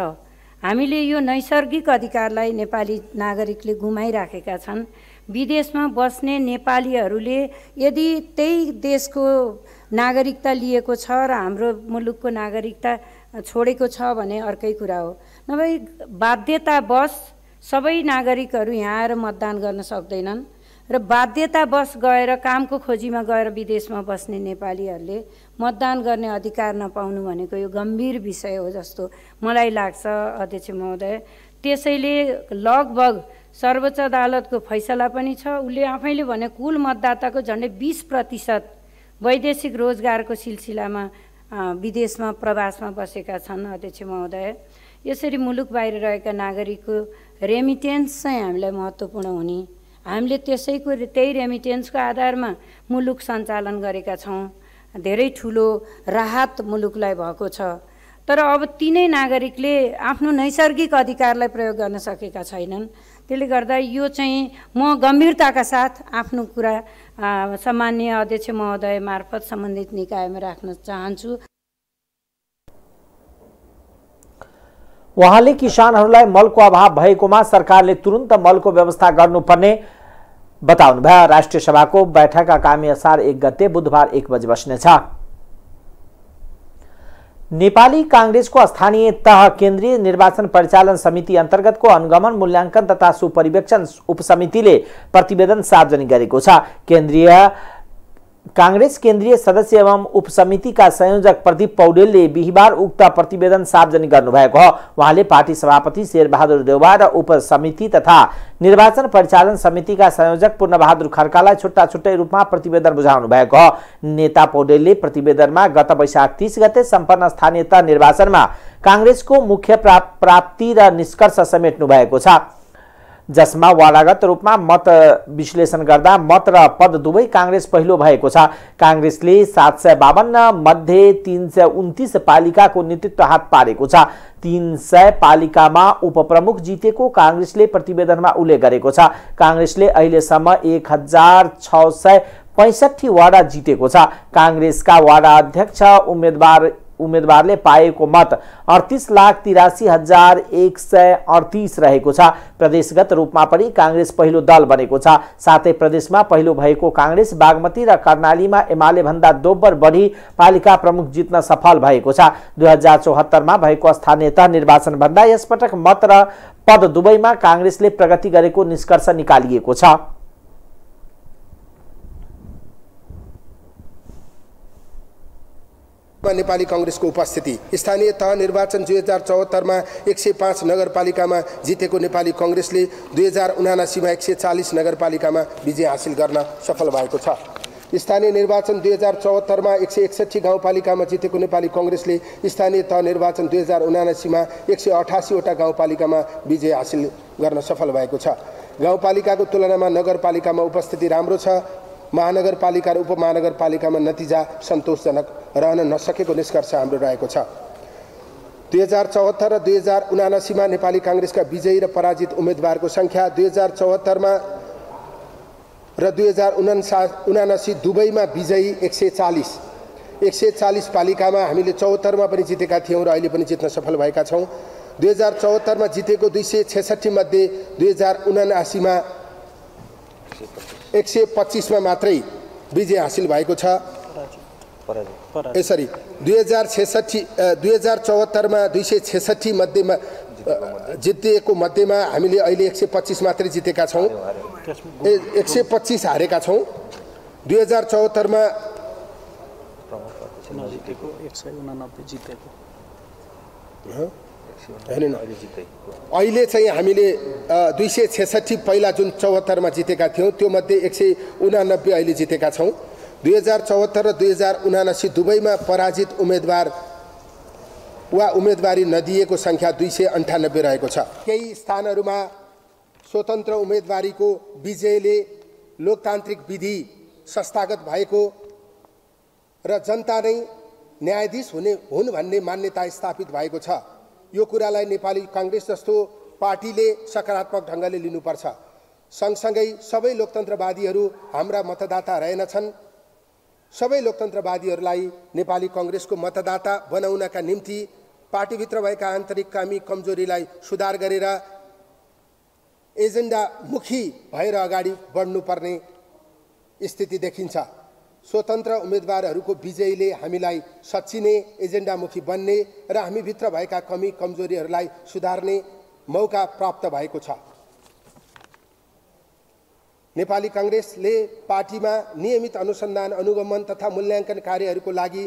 हामीले यो नैसर्गिक अधिकारलाई नेपाली नागरिकले गुमाइराखेका छन् विदेशमा बस्ने नेपालीहरूले यदि त्यही देशको नागरिकता लिएको छ र हाम्रो मुलुकको नागरिकता छोडेको छ भने अर्कै कुरा हो नभए बाध्यतावश सबै नागरिकहरू यहाँ आएर मतदान गर्न सक्दैनन् र बाध्यतावश गएर कामको खोजीमा गएर विदेशमा बस्ने नेपालीहरूले मतदान गर्ने अधिकार नपाउनु भनेको यो गम्भीर विषय हो जस्तो मलाई लाग्छ अध्यक्ष महोदय त्यसैले लगभग सर्वोच्च अदालतको फैसला पनि छ उसले आफैले भने कुल मतदाताको झन्डै बिस प्रतिशत वैदेशिक रोजगारको सिलसिलामा विदेशमा प्रवासमा बसेका छन् अध्यक्ष महोदय यसरी मुलुक बाहिर रहेका नागरिकको रेमिटेन्स चाहिँ हामीलाई महत्त्वपूर्ण हुने हामीले त्यसैको त्यही रेमिटेन्सको आधारमा मुलुक सञ्चालन गरेका छौँ धेरै ठुलो राहत मुलुकलाई भएको छ तर अब तिनै नागरिकले आफ्नो नैसर्गिक अधिकारलाई प्रयोग गर्न सकेका छैनन् त्यसले गर्दा यो चाहिँ म गम्भीरताका साथ आफ्नो कुरा सामान्य अध्यक्ष महोदय मार्फत सम्बन्धित निकायमा राख्न चाहन्छु उहाँले किसानहरूलाई मलको अभाव भएकोमा सरकारले तुरन्त मलको व्यवस्था गर्नुपर्ने बताउनुभयो राष्ट्रिय सभाको बैठकका कामअनुसार एक गते बुधबार एक बजे बस्नेछ नेपाली काङ्ग्रेसको स्थानीय तह केन्द्रीय निर्वाचन परिचालन समिति अन्तर्गतको अनुगमन मूल्याङ्कन तथा सुपरिवेक्षण उपसमितिले प्रतिवेदन सार्वजनिक गरेको छ केन्द्रीय कांग्रेस केन्द्रीय सदस्य एवं उपसमितिका संयोजक प्रदीप पौडेलले बिहिबार उक्त प्रतिवेदन सार्वजनिक गर्नुभएको हो उहाँले पार्टी सभापति शेरबहादुर देउवा र उपसमिति तथा निर्वाचन परिचालन समितिका संयोजक पूर्णबहादुर खड्कालाई छुट्टा छुट्टै रूपमा प्रतिवेदन बुझाउनु भएको हो नेता पौडेलले प्रतिवेदनमा गत वैशाख तिस गते सम्पन्न स्थानीय निर्वाचनमा काङ्ग्रेसको मुख्य प्राप्ति र निष्कर्ष समेट्नु भएको छ जसमा वाडागत रूपमा मत विश्लेषण गर्दा मत र पद दुवै काङ्ग्रेस पहिलो भएको छ काङ्ग्रेसले सात सय बावन्न मध्ये तिन सय उन्तिस पालिकाको नेतृत्व हात पारेको छ तिन सय पालिकामा उपप्रमुख जितेको काङ्ग्रेसले प्रतिवेदनमा उल्लेख गरेको छ काङ्ग्रेसले अहिलेसम्म एक हजार छ सय पैँसठी वाडा जितेको छ काङ्ग्रेसका वाडा अध्यक्ष उम्मेदवार उम्मेदवारले पाएको मत अडतिस लाख तिरासी हजार एक सय अडतिस रहेको छ प्रदेशगत रूपमा पनि काङ्ग्रेस पहिलो दल बनेको छ साथै प्रदेशमा पहिलो भएको काङ्ग्रेस बागमती र कर्णालीमा एमाले भन्दा दोब्बर बढी पालिका प्रमुख जित्न सफल भएको छ दुई हजार चौहत्तरमा भएको स्थानीय तह निर्वाचनभन्दा यसपटक मत र पद दुवैमा काङ्ग्रेसले प्रगति गरेको निष्कर्ष निकालिएको छ रूपमा नेपाली कङ्ग्रेसको उपस्थिति स्थानीय तह निर्वाचन दुई हजार चौहत्तरमा एक सय पाँच नगरपालिकामा जितेको नेपाली कङ्ग्रेसले दुई हजार उनासीमा एक सय चालिस नगरपालिकामा विजय हासिल गर्न सफल भएको छ स्थानीय निर्वाचन दुई हजार चौहत्तरमा एक सय एकसट्ठी गाउँपालिकामा जितेको नेपाली कङ्ग्रेसले स्थानीय तह निर्वाचन दुई हजार उनासीमा एक सय अठासीवटा गाउँपालिकामा विजय हासिल गर्न सफल भएको छ गाउँपालिकाको तुलनामा नगरपालिकामा उपस्थिति राम्रो छ महानगरपालिका र उपमहानगरपालिकामा नतिजा सन्तोषजनक रहन नसकेको निष्कर्ष हाम्रो रहेको छ दुई हजार चौहत्तर र दुई हजार उनासीमा नेपाली काङ्ग्रेसका विजयी र पराजित उम्मेदवारको सङ्ख्या दुई हजार चौहत्तरमा र दुई हजार उनासा उनासी दुवैमा विजयी एक सय चालिस एक सय चालिस पालिकामा हामीले चौहत्तरमा पनि जितेका थियौँ र अहिले पनि जित्न सफल भएका छौँ दुई हजार चौहत्तरमा जितेको दुई सय छेसठीमध्ये दुई हजार उनासीमा एक सय पच्चिसमा मात्रै विजय हासिल भएको छ यसरी दुई हजार छेसठी दुई हजार चौहत्तरमा दुई सय छेसठी मध्येमा जितिएको मध्येमा हामीले अहिले एक सय पच्चिस मात्रै जितेका छौँ एक सय पच्चिस हारेका छौँ दुई हजार चौहत्तरमा जितेको एक सय उनानब्बे जितेको होइन अहिले चाहिँ हामीले दुई सय छेसठी पहिला जुन चौहत्तरमा जितेका थियौँ त्यो मध्ये एक सय उनानब्बे अहिले जितेका छौँ दुई हजार चौहत्तर र दुई हजार उनासी दुवैमा पराजित उम्मेदवार वा उम्मेदवारी नदिएको सङ्ख्या दुई सय अन्ठानब्बे रहेको छ केही स्थानहरूमा स्वतन्त्र उम्मेदवारीको विजयले लोकतान्त्रिक विधि संस्थागत भएको र जनता नै न्यायाधीश हुने हुन् भन्ने मान्यता स्थापित भएको छ यो कुरालाई नेपाली काङ्ग्रेस जस्तो पार्टीले सकारात्मक ढङ्गले लिनुपर्छ सँगसँगै सबै लोकतन्त्रवादीहरू हाम्रा मतदाता रहेनछन् सबै लोकतन्त्रवादीहरूलाई नेपाली कङ्ग्रेसको मतदाता बनाउनका निम्ति पार्टीभित्र भएका आन्तरिक कामी कमजोरीलाई सुधार गरेर एजेन्डामुखी भएर अगाडि बढ्नुपर्ने स्थिति देखिन्छ स्वतन्त्र उम्मेदवारहरूको विजयले हामीलाई सचिने एजेन्डामुखी बन्ने र हामीभित्र भएका कमी कमजोरीहरूलाई सुधार्ने मौका प्राप्त भएको छ नेपाली काङ्ग्रेसले पार्टीमा नियमित अनुसन्धान अनुगमन तथा मूल्याङ्कन कार्यहरूको लागि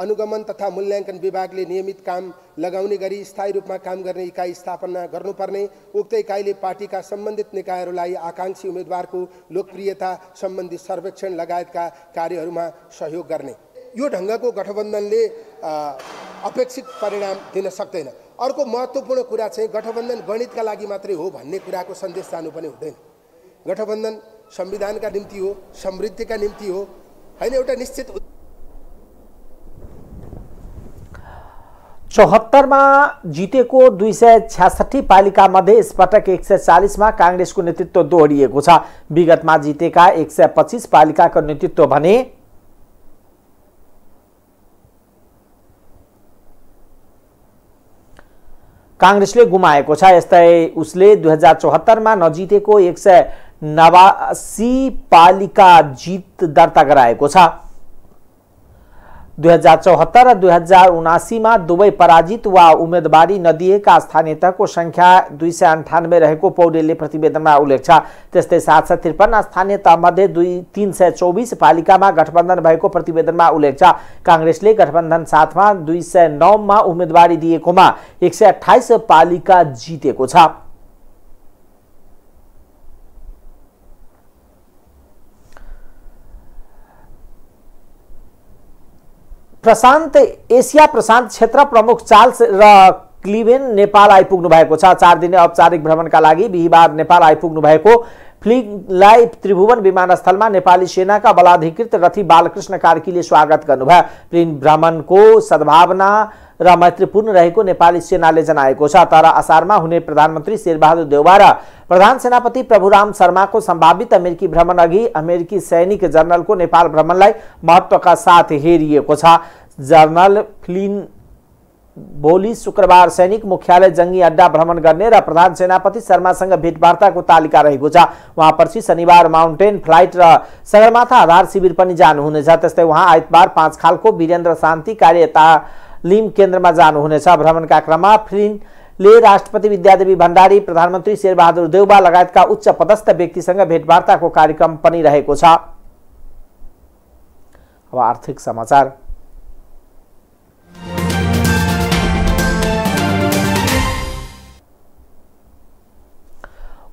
अनुगमन तथा मूल्याङ्कन विभागले नियमित काम लगाउने गरी स्थायी रूपमा काम गर्ने इकाइ स्थापना गर्नुपर्ने उक्त इकाइले पार्टीका सम्बन्धित निकायहरूलाई आकाङ्क्षी उम्मेद्वारको लोकप्रियता सम्बन्धी सर्वेक्षण लगायतका कार्यहरूमा सहयोग गर्ने यो ढङ्गको गठबन्धनले अपेक्षित परिणाम दिन सक्दैन अर्को महत्त्वपूर्ण कुरा चाहिँ गठबन्धन गणितका लागि मात्रै हो भन्ने कुराको सन्देश जानु पनि हुँदैन गठबन्धन संविधानका निम्ति हो समृद्धिका निम्ति हो होइन एउटा निश्चित चौहत्तरमा जितेको दुई सय छ्यासठी पालिकामध्ये यसपटक एक सय चालिसमा काङ्ग्रेसको नेतृत्व दोहोरिएको छ विगतमा जितेका एक सय पच्चिस पालिकाको नेतृत्व भने काङ्ग्रेसले गुमाएको छ यस्तै उसले दुई हजार चौहत्तरमा नजितेको एक सय नवासी पालिका जित दर्ता गराएको छ दुई र दुई हजार उनासीमा दुवै पराजित वा उम्मेदवारी नदिएका स्थानीय तहको सङ्ख्या दुई सय अन्ठानब्बे रहेको पौडेलले प्रतिवेदनमा उल्लेख छ त्यस्तै सात सय त्रिपन्न स्थानीय तहमध्ये दुई तिन सय चौबिस पालिकामा गठबन्धन भएको प्रतिवेदनमा उल्लेख छ काङ्ग्रेसले गठबन्धन साथमा दुई सय नौमा उम्मेदवारी दिएकोमा एक सय अठाइस पालिका जितेको छ प्रशान्त एसिया प्रशान्त क्षेत्र प्रमुख चार्ल्स र क्लिभेन नेपाल आइपुग्नु भएको छ चार दिने औपचारिक भ्रमणका लागि बिहिबार नेपाल आइपुग्नु भएको फ्लिगलाई त्रिभुवन विमानस्थलमा नेपाली सेनाका बलाधिकृत रथी बालकृष्ण कार्कीले स्वागत गर्नुभयो प्लिन भ्रमणको सद्भावना र मैत्रीपूर्ण रहेको नेपाली सेनाले जनाएको छ तर असारमा हुने प्रधानमन्त्री शेरबहादुर देउवा र प्रधान सेनापति प्रभुराम शर्माको सम्भावित अमेरिकी भ्रमण अघि अमेरिकी सैनिक जनरलको नेपाल भ्रमणलाई महत्त्वका साथ हेरिएको छ जनरल फ्लिन भोलि शुक्रबार सैनिक मुख्यालय जङ्गी अड्डा भ्रमण गर्ने र प्रधान सेनापति शर्मासँग भेटवार्ताको तालिका रहेको छ उहाँ पर्सि शनिबार माउन्टेन फ्लाइट र सगरमाथा आधार शिविर पनि जानुहुनेछ त्यस्तै उहाँ आइतबार पाँच खालको वीरेन्द्र शान्ति कार्य तालिम केन्द्रमा जानुहुनेछ भ्रमणका क्रममा फ्रिनले ले राष्ट्रपति विद्यादेवी भण्डारी प्रधानमन्त्री शेरबहादुर देउबा लगायतका उच्च पदस्थ व्यक्तिसँग भेटवार्ताको कार्यक्रम पनि रहेको छ अब आर्थिक समाचार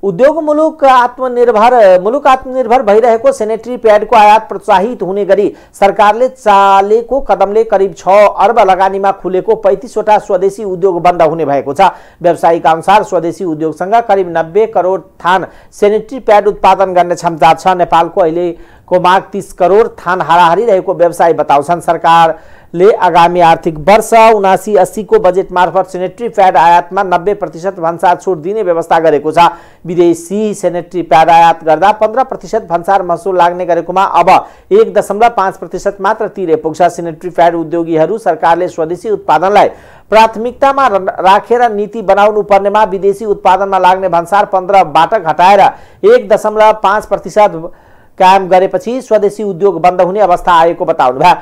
उद्योग मुलुक आत्मनिर्भर मुलुक आत्मनिर्भर भइरहेको सेनेटरी प्याडको आयात प्रोत्साहित हुने गरी सरकारले चालेको कदमले करिब छ अर्ब लगानीमा खुलेको पैँतिसवटा स्वदेशी उद्योग बन्द हुने भएको छ व्यवसायीका अनुसार स्वदेशी उद्योगसँग करिब नब्बे करोड थान सेनेटरी प्याड उत्पादन गर्ने क्षमता छ नेपालको अहिले को माग तिस करोड थान हाराहारी रहेको व्यवसाय बताउँछन् सरकारले आगामी आर्थिक वर्ष उनासी अस्सीको बजेट मार्फत सेनेट्री प्याड आयातमा नब्बे प्रतिशत भन्सार छुट दिने व्यवस्था गरेको छ विदेशी सेनेट्री प्याड आयात गर्दा पन्ध्र प्रतिशत भन्सार महसुल लाग्ने गरेकोमा अब एक दशमलव पाँच प्रतिशत मात्र तिरे पुग्छ सेनेट्री प्याड उद्योगीहरू सरकारले स्वदेशी उत्पादनलाई प्राथमिकतामा राखेर नीति बनाउनु पर्नेमा विदेशी उत्पादनमा लाग्ने भन्सार पन्ध्रबाट घटाएर एक दशमलव पाँच प्रतिशत कायम गरेपछि स्वदेशी उद्योग बन्द हुने अवस्था आएको बताउनु भयो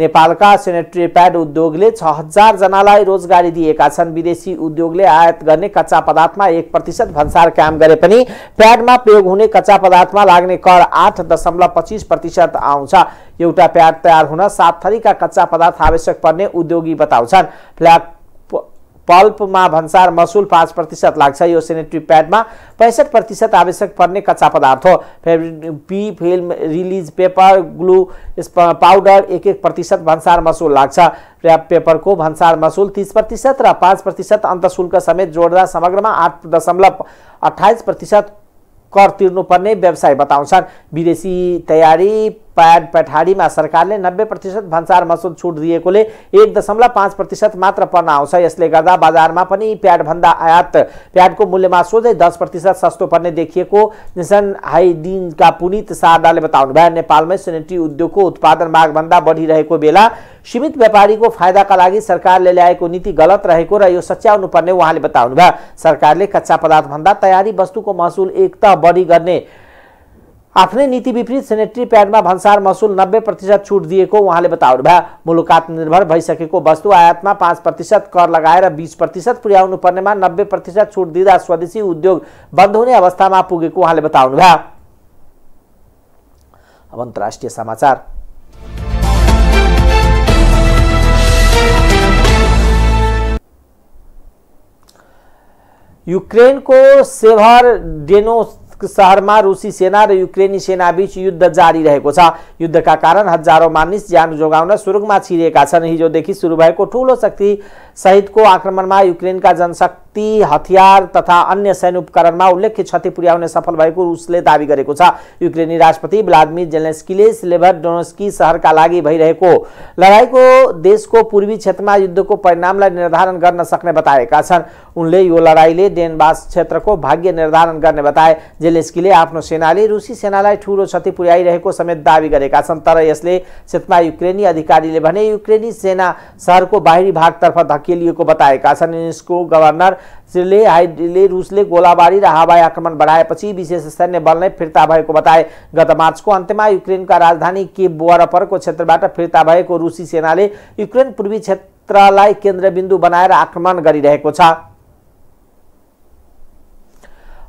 नेपालका सेनेटरी प्याड उद्योगले छ हजारजनालाई रोजगारी दिएका छन् विदेशी उद्योगले आयात गर्ने कच्चा पदार्थमा एक प्रतिशत भन्सार काम गरे पनि प्याडमा प्रयोग हुने कच्चा पदार्थमा लाग्ने कर आठ दशमलव पच्चिस प्रतिशत आउँछ एउटा प्याड तयार हुन सात थरीका कच्चा पदार्थ आवश्यक पर्ने उद्योगी बताउँछन् फ्ल्याट पल्पमा भन्सार महसुल पाँच प्रतिशत लाग्छ यो सेनेटरी प्याडमा पैँसठ प्रतिशत आवश्यक पर्ने कच्चा पदार्थ हो P film release paper glue powder एक एक प्रतिशत भन्सार महसुल लाग्छ ऱ्याप पेपरको भन्सार महसुल तिस प्रतिशत र पाँच प्रतिशत शुल्क समेत जोड्दा समग्रमा आठ दशमलव अठाइस प्रतिशत कर तिर्नुपर्ने व्यवसाय बताउँछन् विदेशी तयारी पठारीमा सरकारले नब्बे प्रतिशत भन्सार महसुल छुट दिएकोले एक दशमलव पाँच प्रतिशत मात्र पर्न आउँछ यसले गर्दा बजारमा पनि प्याडभन्दा आयात प्याडको मूल्यमा सोझै दस प्रतिशत सस्तो पर्ने देखिएको निसन हाइडिनका पुनित शारदाले भयो नेपालमै सेनेटरी उद्योगको उत्पादन मागभन्दा बढिरहेको बेला सीमित व्यापारीको फाइदाका लागि सरकारले ल्याएको नीति गलत रहेको र यो सच्याउनु पर्ने उहाँले बताउनु भयो सरकारले कच्चा पदार्थभन्दा तयारी वस्तुको महसुल एक त बढी गर्ने आफ्नै नीति विपरीत सेनेटरी प्याडमा भन्सार महसुल नब्बे प्रतिशत छुट दिएको उहाँले बताउनु भयो मुलुक आत्मनिर्भर भइसकेको वस्तु आयातमा पाँच प्रतिशत कर लगाएर बिस प्रतिशत पुर्याउनु पर्नेमा नब्बे प्रतिशत छुट दिँदा स्वदेशी उद्योग बन्द हुने अवस्थामा पुगेको उहाँले बताउनु भयो अब अन्तर्राष्ट्रिय समाचार युक्रेनको सेभर डेनो सहरमा रुसी सेना र युक्रेनी बीच युद्ध जारी रहेको छ युद्धका कारण हजारौँ मानिस ज्यान जोगाउन सुरुङमा छिरिएका छन् हिजोदेखि सुरु भएको ठुलो शक्ति सहितको आक्रमणमा युक्रेनका जनशक्ति हतियार तथा अन्य सैन्य उपकरणमा उल्लेख्य क्षति पुर्याउने सफल भएको रुसले दावी गरेको छ युक्रेनी राष्ट्रपति भ्लादिमिर जेलेन्स्कीले सिलेभर डोनोस्की सहरका लागि भइरहेको लडाईँको देशको पूर्वी क्षेत्रमा युद्धको परिणामलाई निर्धारण गर्न सक्ने बताएका छन् उनले यो लडाईँले डेनबास क्षेत्रको भाग्य निर्धारण गर्ने बताए जेलेन्स्कीले आफ्नो सेनाले रुसी सेनालाई ठुलो क्षति पुर्याइरहेको समेत दावी गरेका छन् तर यसले क्षेत्रमा युक्रेनी अधिकारीले भने युक्रेनी सेना सहरको बाहिरी भागतर्फ धकेलिएको बताएका छन् यसको गभर्नर श्रीले हाइडले रुसले गोलाबारी र हवाई आक्रमण बढाएपछि विशेष सैन्य बल नै फिर्ता भएको बताए गत मार्चको अन्त्यमा युक्रेनका राजधानी केब वरपरको क्षेत्रबाट फिर्ता भएको रुसी सेनाले युक्रेन पूर्वी क्षेत्रलाई केन्द्रबिन्दु बनाएर आक्रमण गरिरहेको छ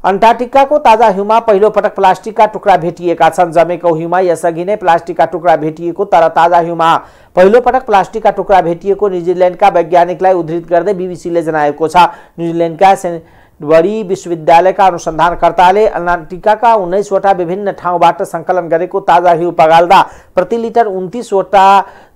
अन्टार्टिकाको ताजा हिउँमा पहिलो पटक प्लास्टिकका टुक्रा भेटिएका छन् जमेको हिउँमा यसअघि नै प्लास्टिकका टुक्रा भेटिएको तर ताजा हिउँमा पहिलो पटक प्लास्टिकका टुक्रा भेटिएको न्युजिल्यान्डका वैज्ञानिकलाई उद्धृत गर्दै बिबिसीले जनाएको छ न्युजिल्यान्डका वरी विश्वविद्यालयका अनुसन्धानकर्ताले अन्टार्टिकाका उन्नाइसवटा विभिन्न ठाउँबाट सङ्कलन गरेको ताजा हिउँ पगाल्दा प्रति लिटर उन्तिसवटा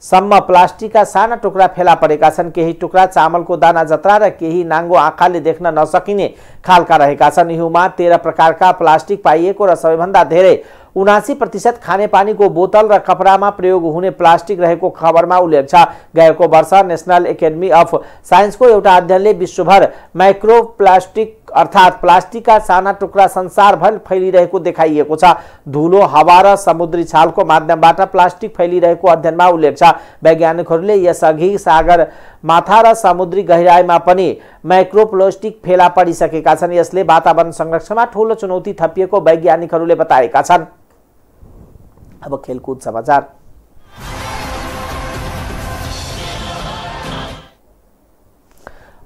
सम्म प्लास्टिकका साना टुक्रा फेला परेका छन् केही टुक्रा चामलको दाना जत्रा र केही नाङ्गो आँखाले देख्न नसकिने खालका रहेका छन् हिउँमा तेह्र प्रकारका प्लास्टिक पाइएको र सबैभन्दा धेरै उनासी प्रतिशत खानेपानीको बोतल र कपडामा प्रयोग हुने प्लास्टिक रहेको खबरमा उल्लेख छ गएको वर्ष नेसनल एकाडेमी अफ साइन्सको एउटा अध्ययनले विश्वभर माइक्रो प्लास्टिक अर्थात् प्लास्टिकका साना टुक्रा संसारभर फैलिरहेको देखाइएको छ धुलो हावा र समुद्री छालको माध्यमबाट प्लास्टिक फैलिरहेको अध्ययनमा उल्लेख छ वैज्ञानिकहरूले यसअघि सागर माथा र समुद्री गहिराईमा पनि माइक्रोप्लास्टिक फेला परिसकेका छन् यसले वातावरण संरक्षणमा ठूलो चुनौती थपिएको वैज्ञानिकहरूले बताएका छन् अब खेलकुद समाचार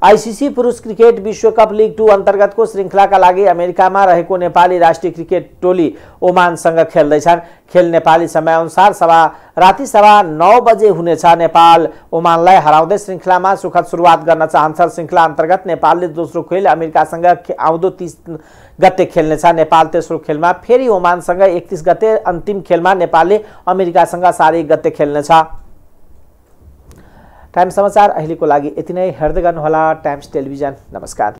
आइसिसी पुरुष क्रिकेट विश्वकप लिग टू अन्तर्गतको श्रृङ्खलाका लागि अमेरिकामा रहेको नेपाली राष्ट्रिय क्रिकेट टोली ओमानसँग खेल्दैछन् खेल नेपाली समयअनुसार सभा राति सभा नौ बजे हुनेछ नेपाल ओमानलाई हराउँदै श्रृङ्खलामा सुखद सुरुवात गर्न चाहन्छ श्रृङ्खला अन्तर्गत नेपालले दोस्रो खेल अमेरिकासँग आउँदो तिस गते खेल्नेछ नेपाल तेस्रो खेलमा फेरि ओमानसँग एकतिस गते अन्तिम खेलमा नेपालले अमेरिकासँग साढे एक गते खेल्नेछ टाइम समाचार अहिलेको लागि यति नै हेर्दै गर्नुहोला टाइम्स टेलिभिजन नमस्कार